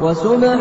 Alhamdulillah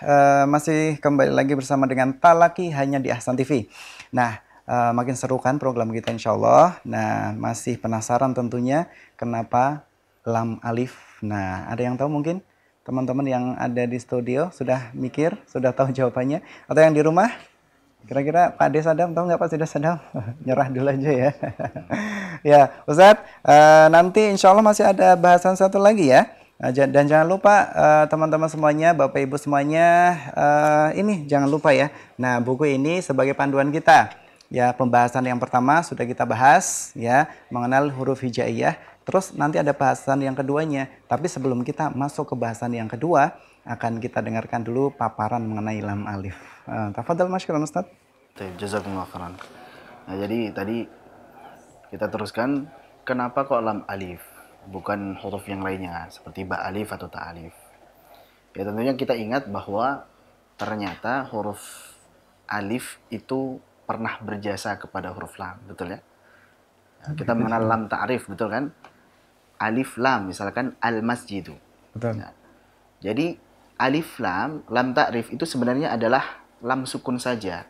eh, masih kembali lagi bersama dengan Talaki hanya di Ahsan TV. Nah, eh, makin seru kan program kita insya Allah. Nah, masih penasaran tentunya kenapa lam alif. Nah, ada yang tahu mungkin? teman-teman yang ada di studio sudah mikir, sudah tahu jawabannya, atau yang di rumah, kira-kira Pak Desa Sadam tahu nggak Pak Des Sadam? Nyerah dulu aja ya. ya, Ustadz, eh, nanti insya Allah masih ada bahasan satu lagi ya. Eh, dan jangan lupa eh, teman-teman semuanya, Bapak Ibu semuanya, ini jangan lupa ya. Nah, buku ini sebagai panduan kita. Ya, pembahasan yang pertama sudah kita bahas ya, mengenal huruf hijaiyah. Terus nanti ada bahasan yang keduanya. Tapi sebelum kita masuk ke bahasan yang kedua, akan kita dengarkan dulu paparan mengenai lam alif. Uh, tafadhal masyarakat Ustaz. Jazakumullah khairan. Nah, jadi tadi kita teruskan kenapa kok lam alif bukan huruf yang lainnya seperti ba alif atau ta alif. Ya tentunya kita ingat bahwa ternyata huruf alif itu pernah berjasa kepada huruf lam, betul ya? Kita mengenal lam ta'rif, betul kan? alif lam misalkan al masjidu. Betul. Nah, jadi alif lam lam takrif itu sebenarnya adalah lam sukun saja.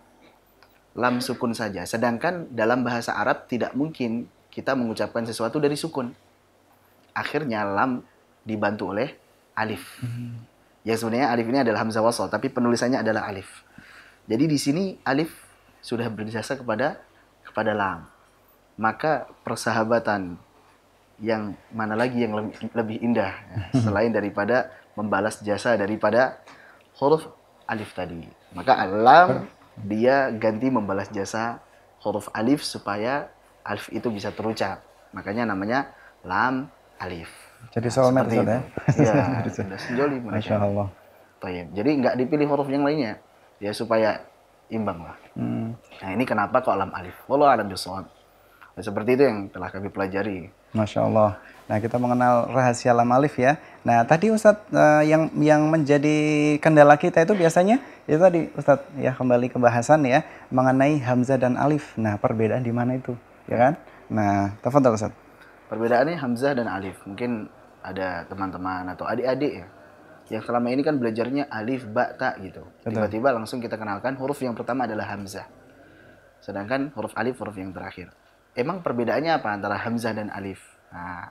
Lam sukun saja. Sedangkan dalam bahasa Arab tidak mungkin kita mengucapkan sesuatu dari sukun. Akhirnya lam dibantu oleh alif. Hmm. Ya sebenarnya alif ini adalah hamzah wasal, tapi penulisannya adalah alif. Jadi di sini alif sudah berjasa kepada kepada lam. Maka persahabatan yang mana lagi yang lebih, lebih indah ya, selain daripada membalas jasa daripada huruf alif tadi. Maka alam dia ganti membalas jasa huruf alif supaya alif itu bisa terucap. Makanya namanya lam alif. Jadi soal itu ya. Iya, sudah senjoli Masya Allah. Tayyip. Jadi nggak dipilih huruf yang lainnya ya supaya imbang lah. Hmm. Nah ini kenapa kok alam alif? Walau alam bisawab. Nah, seperti itu yang telah kami pelajari. Masya Allah. Nah, kita mengenal rahasia Alif ya. Nah, tadi Ustadz uh, yang yang menjadi kendala kita itu biasanya itu ya tadi Ustadz ya kembali ke bahasan ya mengenai Hamzah dan Alif. Nah, perbedaan di mana itu? Ya kan? Nah, tafadhol Ustadz. Perbedaannya Hamzah dan Alif. Mungkin ada teman-teman atau adik-adik ya yang selama ini kan belajarnya alif, ba, ta gitu. Tiba-tiba langsung kita kenalkan huruf yang pertama adalah hamzah. Sedangkan huruf alif huruf yang terakhir emang perbedaannya apa antara hamzah dan alif? Nah,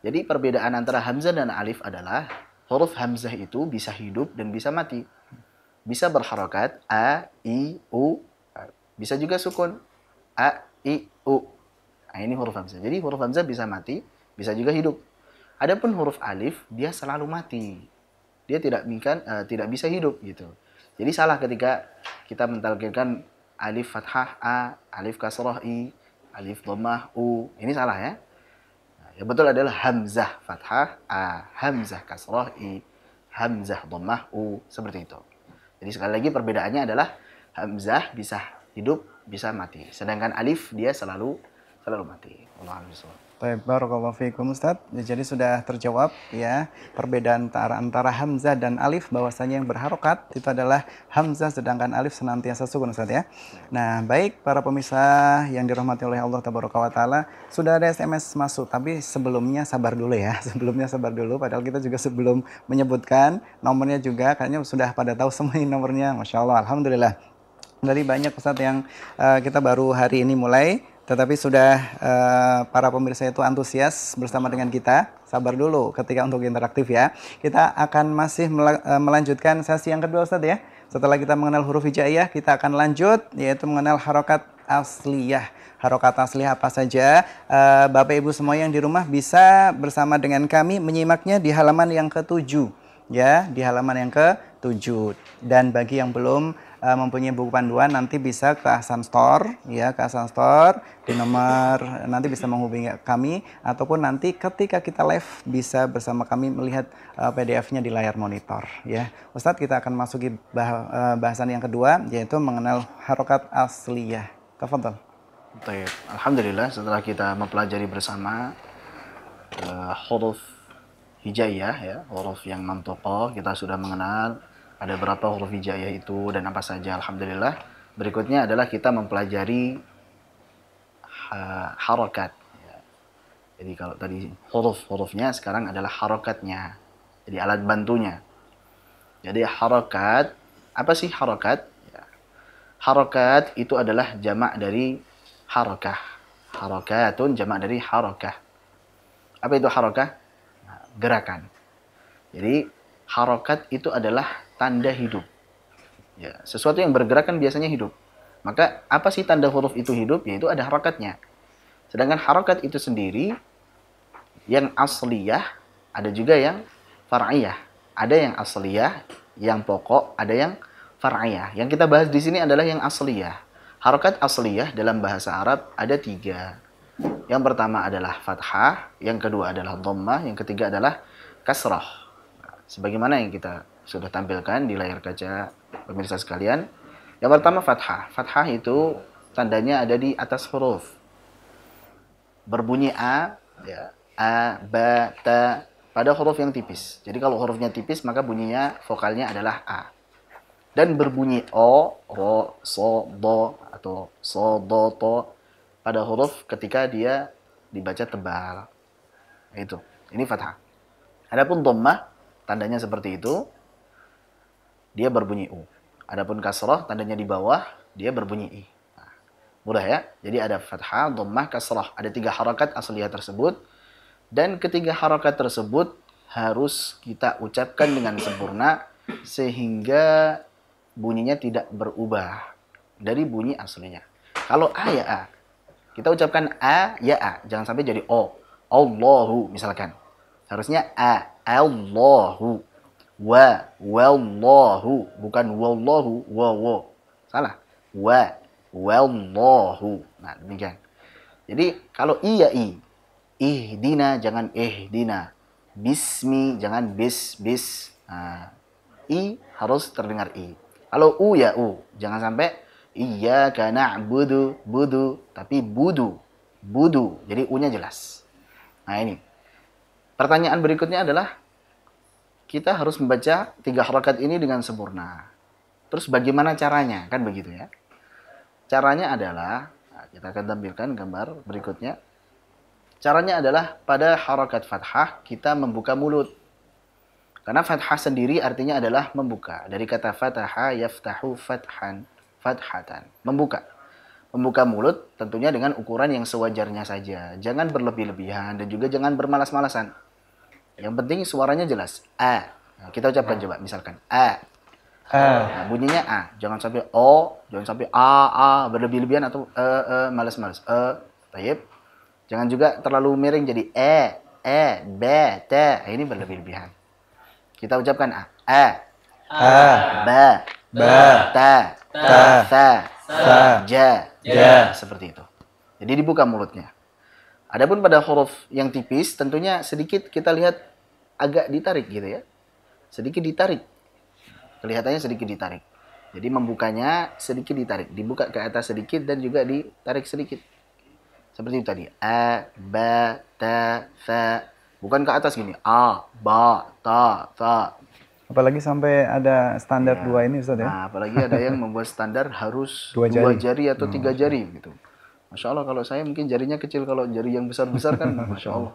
jadi perbedaan antara hamzah dan alif adalah huruf hamzah itu bisa hidup dan bisa mati. Bisa berharokat a, i, u. Bisa juga sukun a, i, u. Nah, ini huruf hamzah. Jadi huruf hamzah bisa mati, bisa juga hidup. Adapun huruf alif dia selalu mati. Dia tidak mikan, uh, eh, tidak bisa hidup gitu. Jadi salah ketika kita mentalkirkan alif fathah a, alif kasroh i, alif domah u ini salah ya nah, yang betul adalah hamzah fathah a hamzah kasroh i hamzah domah u seperti itu jadi sekali lagi perbedaannya adalah hamzah bisa hidup bisa mati sedangkan alif dia selalu selalu mati Allah Baik, barakallahu fiikum Ustaz. Ya, jadi sudah terjawab ya perbedaan antara, antara hamzah dan alif bahwasanya yang berharokat itu adalah hamzah sedangkan alif senantiasa sukun Ustaz ya. Nah, baik para pemirsa yang dirahmati oleh Allah tabaraka wa taala, sudah ada SMS masuk tapi sebelumnya sabar dulu ya. Sebelumnya sabar dulu padahal kita juga sebelum menyebutkan nomornya juga kayaknya sudah pada tahu semua nomornya. Masya Allah, Alhamdulillah. Dari banyak pesat yang uh, kita baru hari ini mulai tetapi sudah uh, para pemirsa itu antusias bersama dengan kita. Sabar dulu ketika untuk interaktif ya. Kita akan masih eh, melanjutkan sesi yang kedua Ustaz ya. Setelah kita mengenal huruf hijaiyah, kita akan lanjut yaitu mengenal harokat asliyah. Harokat asliyah apa saja? Uh, Bapak Ibu semua yang di rumah bisa bersama dengan kami menyimaknya di halaman yang ketujuh ya, di halaman yang ketujuh. Dan bagi yang belum uh, mempunyai buku panduan nanti bisa ke Hasan Store ya ke Hasan Store di nomor nanti bisa menghubungi kami ataupun nanti ketika kita live bisa bersama kami melihat uh, eh, PDF-nya di layar monitor ya Ustadz kita akan masuki bah, eh, bahasan yang kedua yaitu mengenal harokat asliyah Tafadhol. Baik, alhamdulillah setelah kita mempelajari bersama uh, huruf hijaiyah ya, huruf yang topol kita sudah mengenal ada berapa huruf hijaiyah itu dan apa saja alhamdulillah berikutnya adalah kita mempelajari harokat ya. jadi kalau tadi huruf hurufnya sekarang adalah harokatnya jadi alat bantunya jadi harokat apa sih harokat ya. harokat itu adalah jamak dari harokah harokatun jamak dari harokah apa itu harokah nah, gerakan jadi harokat itu adalah tanda hidup. Ya, sesuatu yang bergerak kan biasanya hidup. Maka apa sih tanda huruf itu hidup? Yaitu ada harakatnya. Sedangkan harakat itu sendiri yang asliyah, ada juga yang far'iyah. Ada yang asliyah, yang pokok, ada yang far'iyah. Yang kita bahas di sini adalah yang asliyah. harakat asliyah dalam bahasa Arab ada tiga. Yang pertama adalah fathah, yang kedua adalah dhammah, yang ketiga adalah kasrah. Nah, sebagaimana yang kita sudah tampilkan di layar kaca pemirsa sekalian. Yang pertama fathah. Fathah itu tandanya ada di atas huruf. Berbunyi a, ya, a, ba, ta, pada huruf yang tipis. Jadi kalau hurufnya tipis maka bunyinya vokalnya adalah a. Dan berbunyi o, ro, so, do atau so, do, to pada huruf ketika dia dibaca tebal. Itu. Ini fathah. Adapun dhammah tandanya seperti itu dia berbunyi u. Adapun kasroh tandanya di bawah, dia berbunyi i. Nah, mudah ya. Jadi ada fathah, domah, kasroh. Ada tiga harakat asliyah tersebut. Dan ketiga harokat tersebut harus kita ucapkan dengan sempurna sehingga bunyinya tidak berubah dari bunyi aslinya. Kalau a ya a, kita ucapkan a ya a, jangan sampai jadi o. Allahu misalkan. Harusnya a Allahu wa wallahu bukan wallahu wa wa salah wa wallahu nah demikian jadi kalau iya i ihdina jangan ihdina bismi jangan bis bis nah, i harus terdengar i kalau u ya u jangan sampai iya karena budu budu tapi budu budu jadi u nya jelas nah ini pertanyaan berikutnya adalah kita harus membaca tiga harokat ini dengan sempurna. Terus bagaimana caranya? Kan begitu ya. Caranya adalah, nah, kita akan tampilkan gambar berikutnya. Caranya adalah pada harokat fathah kita membuka mulut. Karena fathah sendiri artinya adalah membuka. Dari kata fataha yaftahu fathan, fathatan. Membuka. Membuka mulut tentunya dengan ukuran yang sewajarnya saja. Jangan berlebih-lebihan dan juga jangan bermalas-malasan yang penting suaranya jelas. A. kita ucapkan coba misalkan A. A. Nah, bunyinya A. Jangan sampai O, jangan sampai A A berlebih-lebihan atau e e malas-malas. E. Taib. Jangan juga terlalu miring jadi E, E, B, T. Nah, ini berlebih-lebihan. Kita ucapkan A. A. A. B. B. T. T. T. J. J. Seperti itu. Jadi dibuka mulutnya. Adapun pada huruf yang tipis tentunya sedikit kita lihat agak ditarik gitu ya. Sedikit ditarik. Kelihatannya sedikit ditarik. Jadi membukanya sedikit ditarik, dibuka ke atas sedikit dan juga ditarik sedikit. Seperti itu tadi. A, ba, ta, fa. Bukan ke atas gini. A, ba, ta, fa. Apalagi sampai ada standar ya. dua ini Ustaz ya. Nah, apalagi ada yang membuat standar harus dua jari, dua jari atau hmm. tiga jari gitu. Masya Allah kalau saya mungkin jarinya kecil kalau jari yang besar besar kan Masya Allah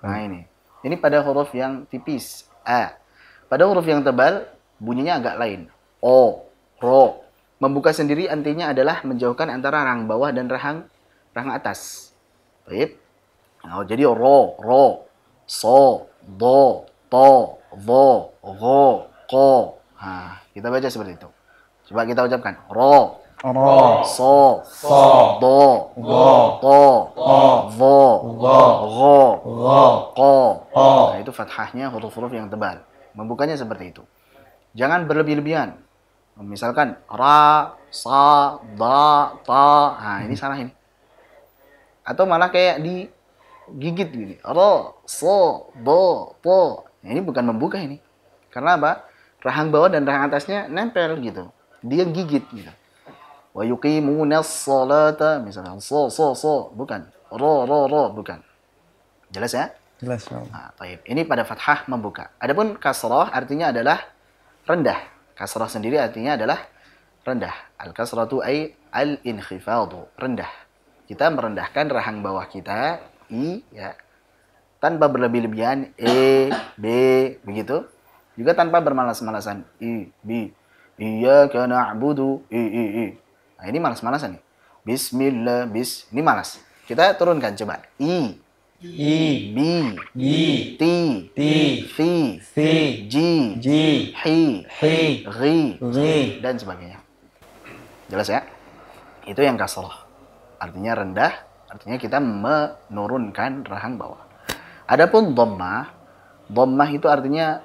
nah ini ini pada huruf yang tipis a pada huruf yang tebal bunyinya agak lain o ro membuka sendiri artinya adalah menjauhkan antara rang bawah dan rahang rahang atas baik nah, jadi ro ro so do to vo go ko nah, kita baca seperti itu coba kita ucapkan ro را صا صا ضا ضا طا طا ظا nah itu fathahnya huruf-huruf yang tebal membukanya seperti itu jangan berlebih-lebihan misalkan ra sa da ta nah ini salah ini atau malah kayak di gigit gini ra so da ta nah, ini bukan membuka ini karena apa rahang bawah dan rahang atasnya nempel gitu dia gigit gitu wa yuqimuna as-salata misalnya so so so bukan ro ro ro bukan jelas ya jelas nah, taib. ini pada fathah membuka adapun kasroh artinya adalah rendah kasroh sendiri artinya adalah rendah al kasratu ay al inkhifadu rendah kita merendahkan rahang bawah kita i ya tanpa berlebih-lebihan e b begitu juga tanpa bermalas-malasan i b iya karena abudu i i i Nah, ini malas-malasan nih. Bismillah, bis. Ini malas. Kita turunkan coba. I. I. B. B. T. T. V. V. G. G. H. H. G. G. Dan sebagainya. Jelas ya? Itu yang kasroh. Artinya rendah, artinya kita menurunkan rahang bawah. Adapun dhammah, dhammah itu artinya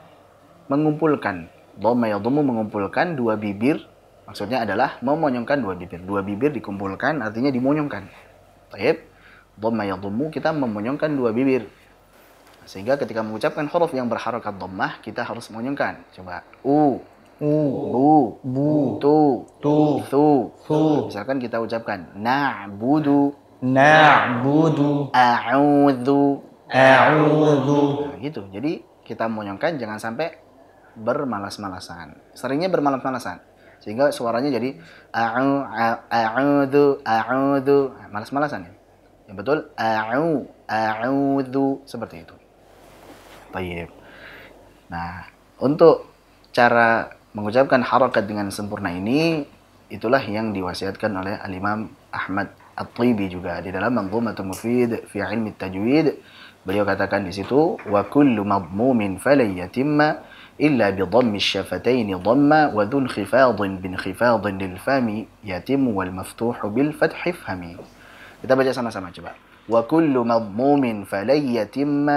mengumpulkan. Dhamma yadhammu mengumpulkan dua bibir Maksudnya adalah memonyongkan dua bibir. Dua bibir dikumpulkan artinya dimonyongkan. Taib. Dhamma yadhummu kita memonyongkan dua bibir. Sehingga ketika mengucapkan huruf yang berharokat dhammah kita harus memonyongkan. Coba u u bu bu tu tu tu tu. Misalkan kita ucapkan na'budu na'budu a'udhu a'udhu Nah, gitu. Jadi kita monyongkan jangan sampai bermalas-malasan. Seringnya bermalas-malasan sehingga suaranya jadi a'u a'udzu a'udzu. Malas-malasan ya. Yang betul a'u a'udzu seperti itu. Baik. Nah, untuk cara mengucapkan harakat dengan sempurna ini itulah yang diwasiatkan oleh Al-Imam Ahmad At-Tibi juga di dalam Manzumatul Mufid fi Ilmi Tajwid beliau katakan di situ wa kullu madmumin falayyatimma إلا بضم الشفتين ضما وذو انخفاض بانخفاض للفم يتم والمفتوح بالفتح فهمي كتاب جاء سنة سمع جبال وكل مضموم فلن يتم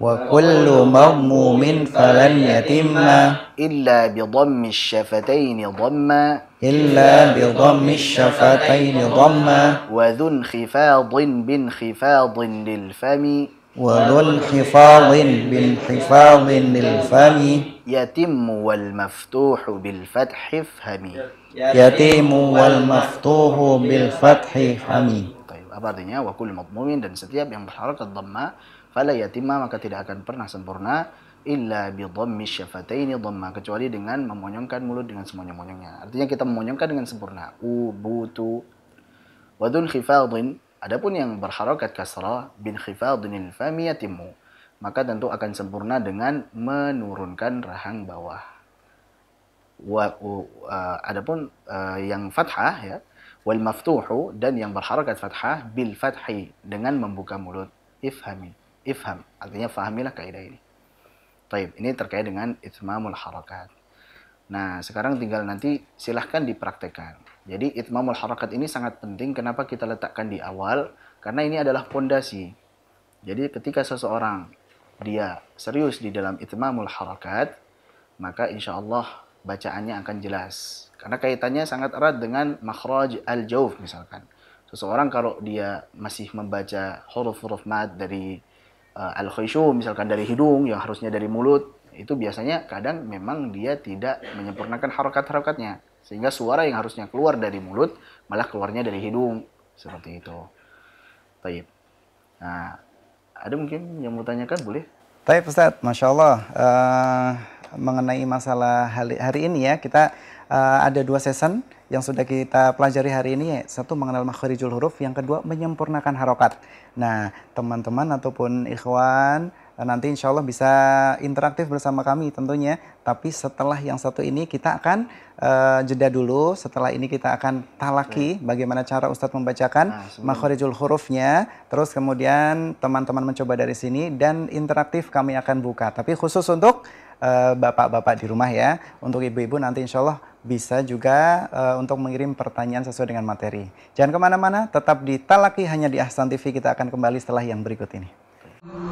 وكل مضموم فلن يتم إلا بضم الشفتين ضما إلا بضم الشفتين ضما وذو انخفاض بانخفاض للفم وذو الحفاظ بالحفاظ للفم يتم والمفتوح بالفتح فهمي يتم والمفتوح بالفتح فهمي طيب apa artinya wa kullu madmumin dan setiap yang berharakat dhamma fala yatimma maka tidak akan pernah sempurna illa bi dhammi syafataini dhamma kecuali dengan memonyongkan mulut dengan semonyong-monyongnya artinya kita memonyongkan dengan sempurna ubutu wa dhul khifadhin Adapun yang berharokat kasrah bin khifadinil fami yatimu, maka tentu akan sempurna dengan menurunkan rahang bawah. Wa, uh, adapun uh, yang fathah ya, wal maftuhu dan yang berharokat fathah bil fathi dengan membuka mulut ifhami ifham artinya fahamilah kaidah ini. Taib ini terkait dengan itmamul harokat. Nah sekarang tinggal nanti silahkan dipraktekkan. Jadi itmamul harakat ini sangat penting kenapa kita letakkan di awal karena ini adalah pondasi. Jadi ketika seseorang dia serius di dalam itmamul harakat, maka insya Allah bacaannya akan jelas. Karena kaitannya sangat erat dengan makhraj al-jawf misalkan. Seseorang kalau dia masih membaca huruf-huruf mad dari uh, al-khayshu misalkan dari hidung yang harusnya dari mulut, itu biasanya kadang memang dia tidak menyempurnakan harokat-harokatnya. Sehingga suara yang harusnya keluar dari mulut malah keluarnya dari hidung. Seperti itu. Taib. Nah, ada mungkin yang mau tanyakan boleh? Taib Ustaz, Masya Allah. Uh, mengenai masalah hari, hari ini ya, kita uh, ada dua season yang sudah kita pelajari hari ini satu mengenal makhrijul huruf yang kedua menyempurnakan harokat nah teman-teman ataupun ikhwan nanti insya Allah bisa interaktif bersama kami tentunya. Tapi setelah yang satu ini kita akan uh, jeda dulu. Setelah ini kita akan talaki bagaimana cara Ustadz membacakan nah, makhorijul hurufnya. Terus kemudian teman-teman mencoba dari sini dan interaktif kami akan buka. Tapi khusus untuk eh, bapak-bapak uh, di rumah ya. Untuk ibu-ibu nanti insya Allah bisa juga uh, untuk mengirim pertanyaan sesuai dengan materi. Jangan kemana-mana, tetap di Talaki hanya di Ahsan TV. Kita akan kembali setelah yang berikut ini.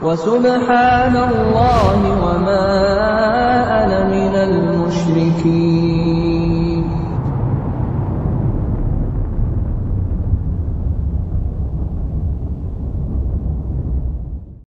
وسبحان الله وما أنا من المشركين